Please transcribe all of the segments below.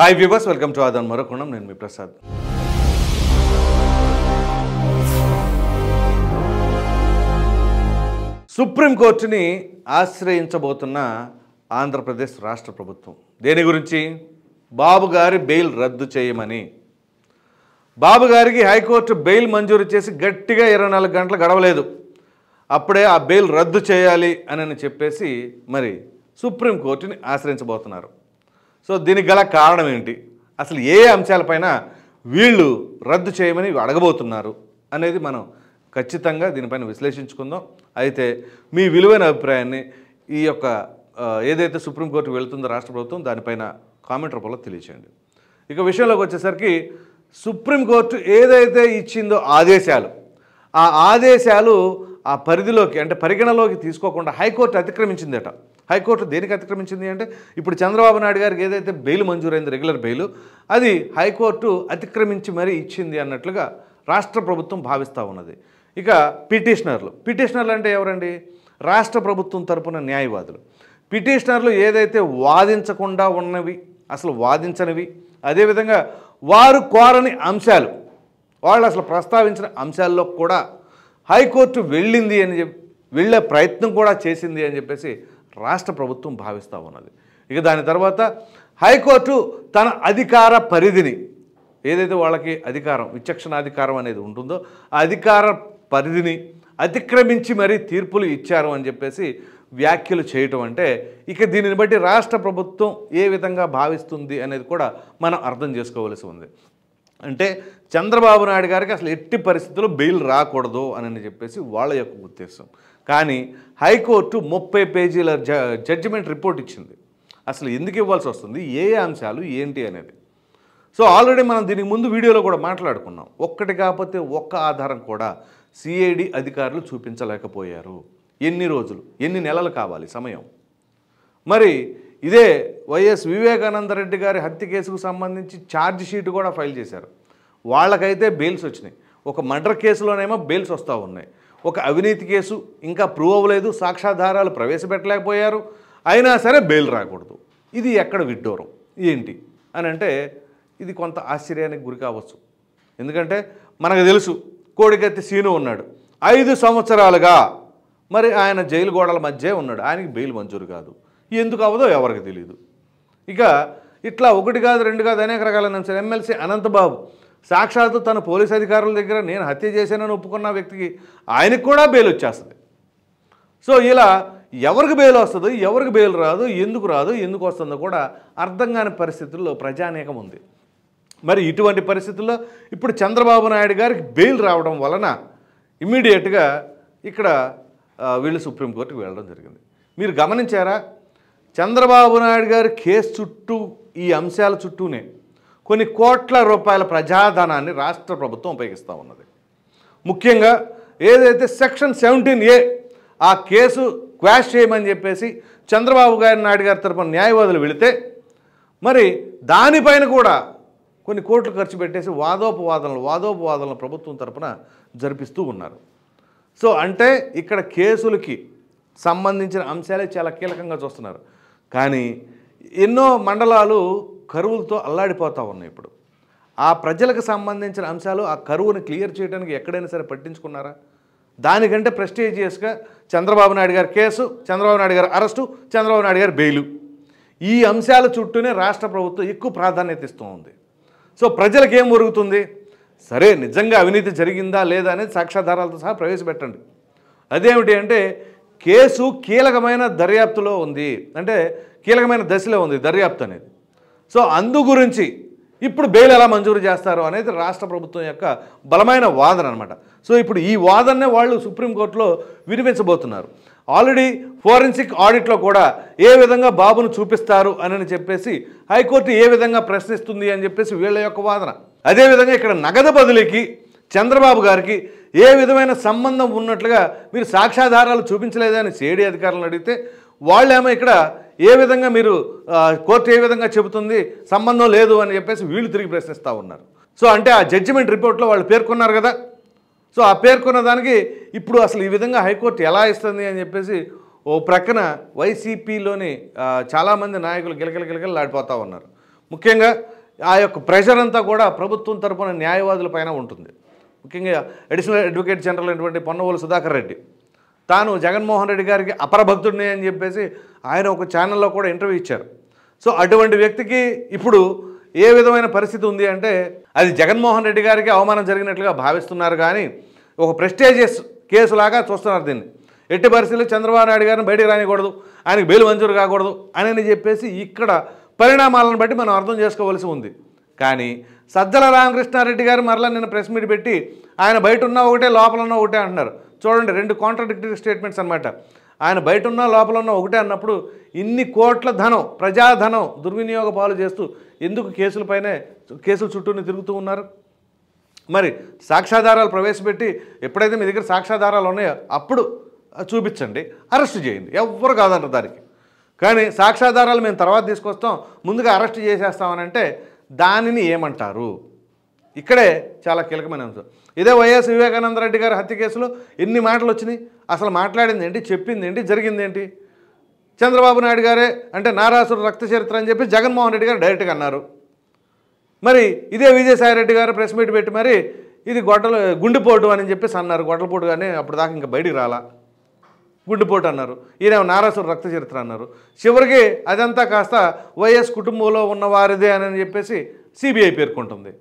hi viewers welcome to ఆదాన్ మరొకణం నేను మీ ప్రసాద్ సుప్రీంకోర్టుని ఆశ్రయించబోతున్న ఆంధ్రప్రదేశ్ రాష్ట్ర ప్రభుత్వం దేని గురించి బాబు గారి బెయిల్ రద్దు చేయమని బాబు గారికి హైకోర్టు బెయిల్ మంజూరు చేసి గట్టిగా ఇరవై నాలుగు గంటలు గడవలేదు అప్పుడే ఆ బెయిల్ రద్దు చేయాలి అని చెప్పేసి మరి సుప్రీంకోర్టుని ఆశ్రయించబోతున్నారు సో దీనికి గల కారణం ఏంటి అసలు ఏ అంశాలపైన వీళ్ళు రద్దు చేయమని అడగబోతున్నారు అనేది మనం ఖచ్చితంగా దీనిపైన విశ్లేషించుకుందాం అయితే మీ విలువైన అభిప్రాయాన్ని ఈ యొక్క ఏదైతే సుప్రీంకోర్టు వెళుతుందో రాష్ట్ర ప్రభుత్వం దానిపైన కామెంట్ రూపంలో తెలియచేయండి ఇక విషయంలోకి వచ్చేసరికి సుప్రీంకోర్టు ఏదైతే ఇచ్చిందో ఆదేశాలు ఆ ఆదేశాలు ఆ పరిధిలోకి అంటే పరిగణలోకి తీసుకోకుండా హైకోర్టు అతిక్రమించిందట హైకోర్టు దేనికి అతిక్రమించింది అంటే ఇప్పుడు చంద్రబాబు నాయుడు గారికి ఏదైతే బెయిల్ మంజూరైంది రెగ్యులర్ బెయిల్ అది హైకోర్టు అతిక్రమించి మరీ ఇచ్చింది అన్నట్లుగా రాష్ట్ర ప్రభుత్వం భావిస్తూ ఉన్నది ఇక పిటిషనర్లు పిటిషనర్లు అంటే ఎవరండి రాష్ట్ర ప్రభుత్వం తరపున న్యాయవాదులు పిటిషనర్లు ఏదైతే వాదించకుండా ఉన్నవి అసలు వాదించనివి అదేవిధంగా వారు కోరని అంశాలు వాళ్ళు అసలు ప్రస్తావించిన అంశాల్లో కూడా హైకోర్టు వెళ్ళింది అని చెప్పి వెళ్ళే ప్రయత్నం కూడా చేసింది అని చెప్పేసి రాష్ట్ర ప్రభుత్వం భావిస్తూ ఉన్నది ఇక దాని తర్వాత హైకోర్టు తన అధికార పరిధిని ఏదైతే వాళ్ళకి అధికారం విచక్షణాధికారం అనేది ఉంటుందో ఆ అధికార పరిధిని అతిక్రమించి మరీ తీర్పులు ఇచ్చారు అని చెప్పేసి వ్యాఖ్యలు చేయటం అంటే ఇక దీనిని బట్టి రాష్ట్ర ప్రభుత్వం ఏ విధంగా భావిస్తుంది అనేది కూడా మనం అర్థం చేసుకోవలసి ఉంది అంటే చంద్రబాబు నాయుడు గారికి అసలు ఎట్టి పరిస్థితుల్లో బెయిల్ రాకూడదు అని చెప్పేసి వాళ్ళ యొక్క ఉద్దేశం కానీ హైకోర్టు ముప్పై పేజీల జడ్జిమెంట్ రిపోర్ట్ ఇచ్చింది అసలు ఎందుకు ఇవ్వాల్సి వస్తుంది ఏ అంశాలు ఏంటి అనేది సో ఆల్రెడీ మనం దీనికి ముందు వీడియోలో కూడా మాట్లాడుకున్నాం ఒక్కటి కాకపోతే ఒక్క ఆధారం కూడా సిఐడి అధికారులు చూపించలేకపోయారు ఎన్ని రోజులు ఎన్ని నెలలు కావాలి సమయం మరి ఇదే వైఎస్ వివేకానందరెడ్డి గారి హత్య కేసుకు సంబంధించి ఛార్జ్ షీట్ కూడా ఫైల్ చేశారు వాళ్ళకైతే బెయిల్స్ వచ్చినాయి ఒక మర్డర్ కేసులోనేమో బెయిల్స్ వస్తూ ఉన్నాయి ఒక అవినీతి కేసు ఇంకా ప్రూవ్ అవ్వలేదు సాక్ష్యాధారాలు ప్రవేశపెట్టలేకపోయారు అయినా సరే బెయిల్ రాకూడదు ఇది ఎక్కడ విడ్డూరం ఏంటి అని అంటే ఇది కొంత ఆశ్చర్యానికి గురి కావచ్చు ఎందుకంటే మనకు తెలుసు కోడికత్తి సీను ఉన్నాడు ఐదు సంవత్సరాలుగా మరి ఆయన జైలు గోడల మధ్య ఉన్నాడు ఆయనకి బెయిల్ మంజూరు కాదు ఎందుకు అవదో ఎవరికి తెలియదు ఇక ఇట్లా ఒకటి కాదు రెండు కాదు అనేక రకాలైన ఎమ్మెల్సీ అనంతబాబు సాక్షాత్తు తన పోలీస్ అధికారుల దగ్గర నేను హత్య చేశానని ఒప్పుకున్న వ్యక్తికి ఆయనకు కూడా బెయిల్ వచ్చేస్తుంది సో ఇలా ఎవరికి బెయిల్ వస్తుంది ఎవరికి బెయిల్ రాదు ఎందుకు రాదు ఎందుకు వస్తుందో కూడా అర్థం కాని పరిస్థితుల్లో ప్రజానేకం ఉంది మరి ఇటువంటి పరిస్థితుల్లో ఇప్పుడు చంద్రబాబు నాయుడు గారికి బెయిల్ రావడం వలన ఇమ్మీడియట్గా ఇక్కడ వీళ్ళు సుప్రీంకోర్టుకు వెళ్ళడం జరిగింది మీరు గమనించారా చంద్రబాబు నాయుడు గారి కేసు చుట్టూ ఈ అంశాల చుట్టూనే కొన్ని కోట్ల రూపాయల ప్రజాధనాన్ని రాష్ట్ర ప్రభుత్వం ఉపయోగిస్తూ ఉన్నది ముఖ్యంగా ఏదైతే సెక్షన్ సెవెంటీన్ ఏ ఆ కేసు క్వాష్ చేయమని చెప్పేసి చంద్రబాబు గారి నాయుడు గారి తరపున న్యాయవాదులు వెళితే మరి దానిపైన కూడా కొన్ని కోట్లు ఖర్చు పెట్టేసి వాదోపవాదనలు వాదోపవాదనలు ప్రభుత్వం తరఫున జరిపిస్తూ ఉన్నారు సో అంటే ఇక్కడ కేసులకి సంబంధించిన అంశాలే చాలా కీలకంగా చూస్తున్నారు కానీ ఎన్నో మండలాలు కరువులతో అల్లాడిపోతూ ఉన్నాయి ఇప్పుడు ఆ ప్రజలకు సంబంధించిన అంశాలు ఆ కరువును క్లియర్ చేయడానికి ఎక్కడైనా సరే పట్టించుకున్నారా దానికంటే ప్రెస్టీజియస్గా చంద్రబాబు నాయుడు గారు కేసు చంద్రబాబు నాయుడు గారు అరెస్టు చంద్రబాబు నాయుడు గారి బెయిలు ఈ అంశాల చుట్టూనే రాష్ట్ర ప్రభుత్వం ఎక్కువ ప్రాధాన్యత ఇస్తూ ఉంది సో ప్రజలకు ఏం ఒరుగుతుంది సరే నిజంగా అవినీతి జరిగిందా లేదా అనేది సాక్ష్యాధారాలతో సహా ప్రవేశపెట్టండి అదేమిటి అంటే కేసు కీలకమైన దర్యాప్తులో ఉంది అంటే కీలకమైన దశలో ఉంది దర్యాప్తు అనేది సో అందు గురించి ఇప్పుడు బెయిల్ ఎలా మంజూరు చేస్తారు అనేది రాష్ట్ర ప్రభుత్వం యొక్క బలమైన వాదన అనమాట సో ఇప్పుడు ఈ వాదననే వాళ్ళు సుప్రీంకోర్టులో వినిపించబోతున్నారు ఆల్రెడీ ఫోరెన్సిక్ ఆడిట్లో కూడా ఏ విధంగా బాబును చూపిస్తారు అని చెప్పేసి హైకోర్టు ఏ విధంగా ప్రశ్నిస్తుంది అని చెప్పేసి వీళ్ళ యొక్క వాదన అదేవిధంగా ఇక్కడ నగదు బదిలీకి చంద్రబాబు గారికి ఏ విధమైన సంబంధం ఉన్నట్లుగా మీరు సాక్ష్యాధారాలు చూపించలేదని సిఐడి అధికారులను అడిగితే వాళ్ళేమో ఇక్కడ ఏ విధంగా మీరు కోర్టు ఏ విధంగా చెబుతుంది సంబంధం లేదు అని చెప్పేసి వీళ్ళు తిరిగి ప్రశ్నిస్తూ ఉన్నారు సో అంటే ఆ జడ్జిమెంట్ రిపోర్ట్లో వాళ్ళు పేర్కొన్నారు కదా సో ఆ పేర్కొన్న దానికి ఇప్పుడు అసలు ఈ విధంగా హైకోర్టు ఎలా ఇస్తుంది అని చెప్పేసి ఓ ప్రక్కన వైసీపీలోని చాలామంది నాయకులు గిలకలు లాడిపోతూ ఉన్నారు ముఖ్యంగా ఆ యొక్క ప్రెషర్ అంతా కూడా ప్రభుత్వం తరపున న్యాయవాదుల పైన ఉంటుంది ముఖ్యంగా అడిషనల్ అడ్వకేట్ జనరల్ అయినటువంటి పొన్నవోలు సుధాకర్ రెడ్డి తాను జగన్మోహన్ రెడ్డి గారికి అపరభక్తుడిని అని చెప్పేసి ఆయన ఒక ఛానల్లో కూడా ఇంటర్వ్యూ ఇచ్చారు సో అటువంటి వ్యక్తికి ఇప్పుడు ఏ విధమైన పరిస్థితి ఉంది అంటే అది జగన్మోహన్ రెడ్డి గారికి అవమానం జరిగినట్లుగా భావిస్తున్నారు కానీ ఒక ప్రెస్టేజియస్ కేసులాగా చూస్తున్నారు దీన్ని ఎట్టి పరిస్థితుల్లో చంద్రబాబు నాయుడు గారిని బయటకు రానికూడదు ఆయనకు బెయిల్ మంజూరు కాకూడదు అని చెప్పేసి ఇక్కడ పరిణామాలను బట్టి మనం అర్థం చేసుకోవలసి ఉంది కానీ సజ్జల రామకృష్ణారెడ్డి గారు మరలా నిన్న ప్రెస్ మీట్ పెట్టి ఆయన బయట ఉన్నా ఒకటే లోపల ఉన్నా ఒకటే అంటున్నారు చూడండి రెండు కాంట్రడిక్టరీ స్టేట్మెంట్స్ అనమాట ఆయన బయట ఉన్న లోపల ఉన్న ఒకటే అన్నప్పుడు ఇన్ని కోట్ల ధనం ప్రజాధనం దుర్వినియోగ పాలు చేస్తూ ఎందుకు కేసులపైనే కేసుల చుట్టూనే తిరుగుతూ ఉన్నారు మరి సాక్ష్యాధారాలు ప్రవేశపెట్టి ఎప్పుడైతే మీ దగ్గర సాక్ష్యాధారాలు ఉన్నాయో అప్పుడు చూపించండి అరెస్ట్ చేయండి ఎవ్వరు కాదంటారు దానికి కానీ సాక్ష్యాధారాలు మేము తర్వాత తీసుకొస్తాం ముందుగా అరెస్ట్ చేసేస్తామనంటే దానిని ఏమంటారు ఇక్కడే చాలా కీలకమైన అంశం ఇదే వైఎస్ వివేకానంద రెడ్డి గారి హత్య కేసులో ఎన్ని మాటలు వచ్చినాయి అసలు మాట్లాడింది ఏంటి చెప్పింది ఏంటి జరిగింది ఏంటి చంద్రబాబు నాయుడు గారే అంటే నారాసుడు రక్త చరిత్ర అని చెప్పి జగన్మోహన్ రెడ్డి గారు డైరెక్ట్గా అన్నారు మరి ఇదే విజయసాయిరెడ్డి గారు ప్రెస్ మీట్ పెట్టి మరి ఇది గొడ్డలు గుండెపోటు అని చెప్పేసి అన్నారు గొడ్డలపోటు కానీ అప్పుడు దాకా ఇంకా బయటికి రాలా గుండెపోటు అన్నారు ఈయన నారాసుడు రక్త చరిత్ర అన్నారు చివరికి అదంతా కాస్త వైఎస్ కుటుంబంలో ఉన్న వారిదే అని చెప్పేసి సిబిఐ పేర్కొంటుంది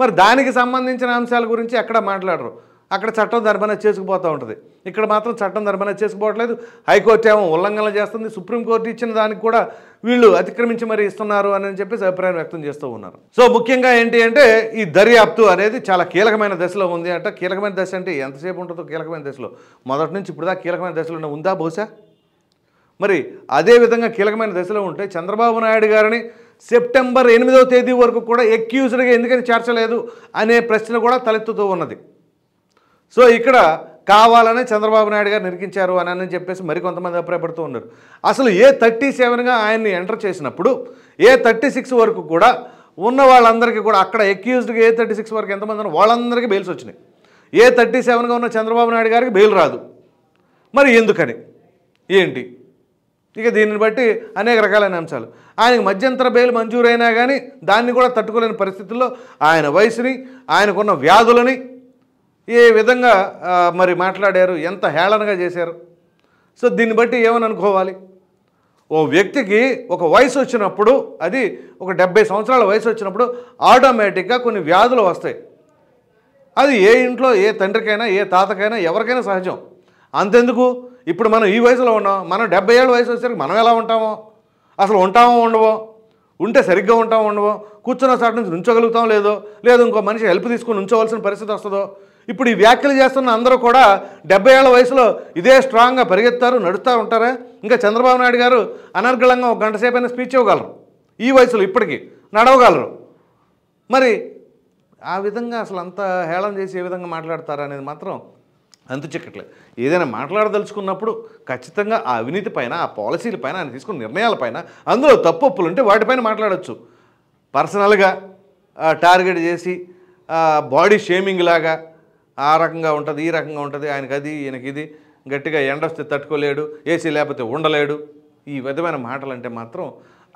మరి దానికి సంబంధించిన అంశాల గురించి ఎక్కడ మాట్లాడరు అక్కడ చట్టం ధర్మన చేసుకుపోతూ ఉంటుంది ఇక్కడ మాత్రం చట్టం ధర్మన చేసుకుపోవట్లేదు హైకోర్టు ఏమో ఉల్లంఘన చేస్తుంది సుప్రీంకోర్టు ఇచ్చిన దానికి కూడా వీళ్ళు అతిక్రమించి మరి ఇస్తున్నారు అని చెప్పేసి అభిప్రాయం వ్యక్తం చేస్తూ ఉన్నారు సో ముఖ్యంగా ఏంటి అంటే ఈ దర్యాప్తు అనేది చాలా కీలకమైన దశలో ఉంది అంట కీలకమైన దశ అంటే ఎంతసేపు ఉంటుందో కీలకమైన దశలో మొదటి నుంచి ఇప్పుడు దాకా కీలకమైన దశలో ఉందా బహుశా మరి అదేవిధంగా కీలకమైన దశలో ఉంటే చంద్రబాబు నాయుడు గారిని సెప్టెంబర్ ఎనిమిదవ తేదీ వరకు కూడా ఎక్యూజ్డ్గా ఎందుకని చేర్చలేదు అనే ప్రశ్న కూడా తలెత్తుతూ ఉన్నది సో ఇక్కడ కావాలని చంద్రబాబు నాయుడు గారు నిరికించారు అని అని చెప్పేసి మరికొంతమంది అభిప్రాయపడుతూ ఉన్నారు అసలు ఏ థర్టీ సెవెన్గా ఆయన్ని ఎంటర్ చేసినప్పుడు ఏ థర్టీ సిక్స్ వరకు కూడా ఉన్న వాళ్ళందరికీ కూడా అక్కడ ఎక్యూజ్డ్గా ఏ థర్టీ సిక్స్ వరకు ఎంతమంది వాళ్ళందరికీ బెయిల్స్ వచ్చినాయి ఏ థర్టీ సెవెన్గా ఉన్న చంద్రబాబు నాయుడు గారికి బెయిల్ రాదు మరి ఎందుకని ఏంటి ఇక దీనిని బట్టి అనేక రకాలైన అంశాలు ఆయనకు మధ్యంతర బెయిల్ మంజూరైనా కానీ దాన్ని కూడా తట్టుకోలేని పరిస్థితుల్లో ఆయన వయసుని ఆయనకున్న వ్యాధులని ఏ విధంగా మరి మాట్లాడారు ఎంత హేళనగా చేశారు సో దీన్ని బట్టి ఏమని అనుకోవాలి ఓ వ్యక్తికి ఒక వయసు వచ్చినప్పుడు అది ఒక డెబ్బై సంవత్సరాల వయసు వచ్చినప్పుడు ఆటోమేటిక్గా కొన్ని వ్యాధులు వస్తాయి అది ఏ ఇంట్లో ఏ తండ్రికైనా ఏ తాతకైనా ఎవరికైనా సహజం అంతెందుకు ఇప్పుడు మనం ఈ వయసులో ఉన్నాం మనం డెబ్బై ఏళ్ళ వయసు వచ్చేసరికి మనం ఎలా ఉంటామో అసలు ఉంటామో ఉండవో ఉంటే సరిగ్గా ఉంటామో ఉండవో కూర్చున్న సాటి నుంచి ఉంచగలుగుతాం లేదో లేదు ఇంకో మనిషి హెల్ప్ తీసుకుని ఉంచవలసిన పరిస్థితి వస్తుందో ఇప్పుడు ఈ వ్యాఖ్యలు చేస్తున్న అందరూ కూడా డెబ్బై ఏళ్ళ వయసులో ఇదే స్ట్రాంగ్గా పరిగెత్తారు నడుస్తూ ఉంటారా ఇంకా చంద్రబాబు నాయుడు గారు అనర్గళంగా ఒక గంట సేపైనా స్పీచ్ ఇవ్వగలరు ఈ వయసులో ఇప్పటికీ నడవగలరు మరి ఆ విధంగా అసలు అంత హేళం చేసి ఏ విధంగా మాట్లాడతారు అనేది మాత్రం అంతు చిక్కట్లేదు ఏదైనా మాట్లాడదలుచుకున్నప్పుడు ఖచ్చితంగా ఆ అవినీతి పైన ఆ పాలసీల పైన ఆయన తీసుకున్న నిర్ణయాలపైన అందులో తప్పులు ఉంటే వాటిపైన మాట్లాడచ్చు పర్సనల్గా టార్గెట్ చేసి బాడీ షేమింగ్ లాగా ఆ రకంగా ఉంటుంది ఈ రకంగా ఉంటుంది ఆయనకి అది ఈయనకి ఇది గట్టిగా ఎండ వస్తే తట్టుకోలేడు ఏసీ లేకపోతే ఉండలేడు ఈ విధమైన మాటలంటే మాత్రం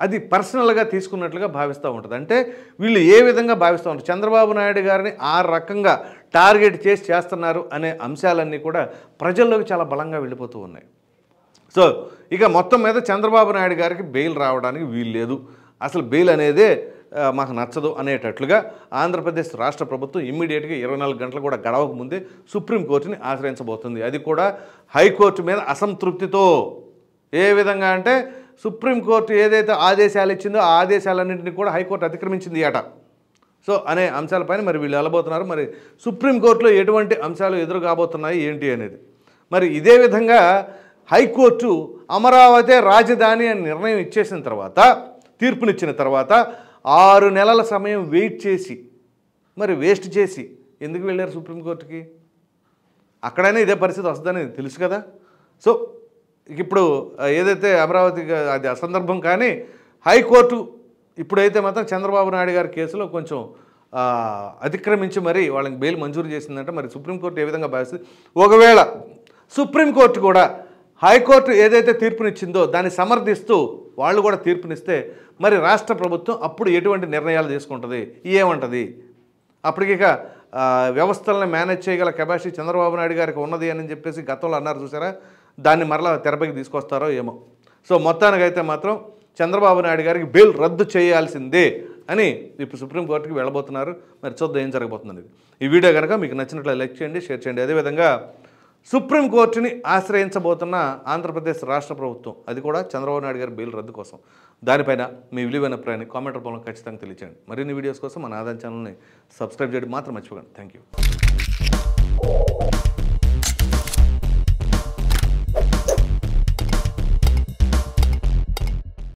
అది పర్సనల్గా తీసుకున్నట్లుగా భావిస్తూ ఉంటుంది అంటే వీళ్ళు ఏ విధంగా భావిస్తూ ఉంటారు చంద్రబాబు నాయుడు గారిని ఆ రకంగా టార్గెట్ చేసి చేస్తున్నారు అనే అంశాలన్నీ కూడా ప్రజల్లోకి చాలా బలంగా వెళ్ళిపోతూ ఉన్నాయి సో ఇక మొత్తం మీద చంద్రబాబు నాయుడు గారికి బెయిల్ రావడానికి వీలు లేదు అసలు బెయిల్ అనేదే మాకు నచ్చదు అనేటట్లుగా ఆంధ్రప్రదేశ్ రాష్ట్ర ప్రభుత్వం ఇమ్మీడియట్గా ఇరవై నాలుగు గంటలు కూడా గడవక ముందే సుప్రీంకోర్టుని ఆశ్రయించబోతుంది అది కూడా హైకోర్టు మీద అసంతృప్తితో ఏ విధంగా అంటే సుప్రీంకోర్టు ఏదైతే ఆదేశాలు ఇచ్చిందో ఆ ఆదేశాలన్నింటినీ కూడా హైకోర్టు అతిక్రమించింది అట సో అనే అంశాలపైన మరి వీళ్ళు వెళ్ళబోతున్నారు మరి సుప్రీంకోర్టులో ఎటువంటి అంశాలు ఎదురు కాబోతున్నాయి ఏంటి అనేది మరి ఇదే విధంగా హైకోర్టు అమరావతి రాజధాని అని నిర్ణయం ఇచ్చేసిన తర్వాత తీర్పునిచ్చిన తర్వాత ఆరు నెలల సమయం వెయిట్ చేసి మరి వేస్ట్ చేసి ఎందుకు వెళ్ళారు సుప్రీంకోర్టుకి అక్కడైనా ఇదే పరిస్థితి వస్తుందని తెలుసు కదా సో ఇప్పుడు ఏదైతే అమరావతి అది అసందర్భం కానీ హైకోర్టు ఇప్పుడైతే మాత్రం చంద్రబాబు నాయుడు గారి కేసులో కొంచెం అతిక్రమించి మరి వాళ్ళకి బెయిల్ మంజూరు చేసిందంటే మరి సుప్రీంకోర్టు ఏ విధంగా భావిస్తుంది ఒకవేళ సుప్రీంకోర్టు కూడా హైకోర్టు ఏదైతే తీర్పునిచ్చిందో దాన్ని సమర్థిస్తూ వాళ్ళు కూడా తీర్పునిస్తే మరి రాష్ట్ర ప్రభుత్వం అప్పుడు ఎటువంటి నిర్ణయాలు తీసుకుంటుంది ఏమంటుంది అప్పటికిక వ్యవస్థలను మేనేజ్ చేయగల కెపాసిటీ చంద్రబాబు నాయుడు గారికి ఉన్నది అని చెప్పేసి గతంలో అన్నారు చూసారా దాన్ని మరలా తెరపైకి తీసుకొస్తారో ఏమో సో మొత్తానికైతే మాత్రం చంద్రబాబు నాయుడు గారికి బిల్ రద్దు చేయాల్సిందే అని ఇప్పుడు సుప్రీంకోర్టుకి వెళ్ళబోతున్నారు మరి చూద్దాం ఏం జరగబోతుంది ఈ వీడియో కనుక మీకు నచ్చినట్లు లైక్ చేయండి షేర్ చేయండి అదేవిధంగా సుప్రీంకోర్టుని ఆశ్రయించబోతున్న ఆంధ్రప్రదేశ్ రాష్ట్ర ప్రభుత్వం అది కూడా చంద్రబాబు నాయుడు గారి బిల్ రద్దు కోసం దానిపైన మీ విలువైన అభిప్రాయాన్ని కామెంట్ రూపంలో ఖచ్చితంగా తెలియచేయండి మరిన్ని వీడియోస్ కోసం మన ఆదాయం ఛానల్ని సబ్స్క్రైబ్ చేయడం మాత్రం మర్చిపోకండి థ్యాంక్ యూ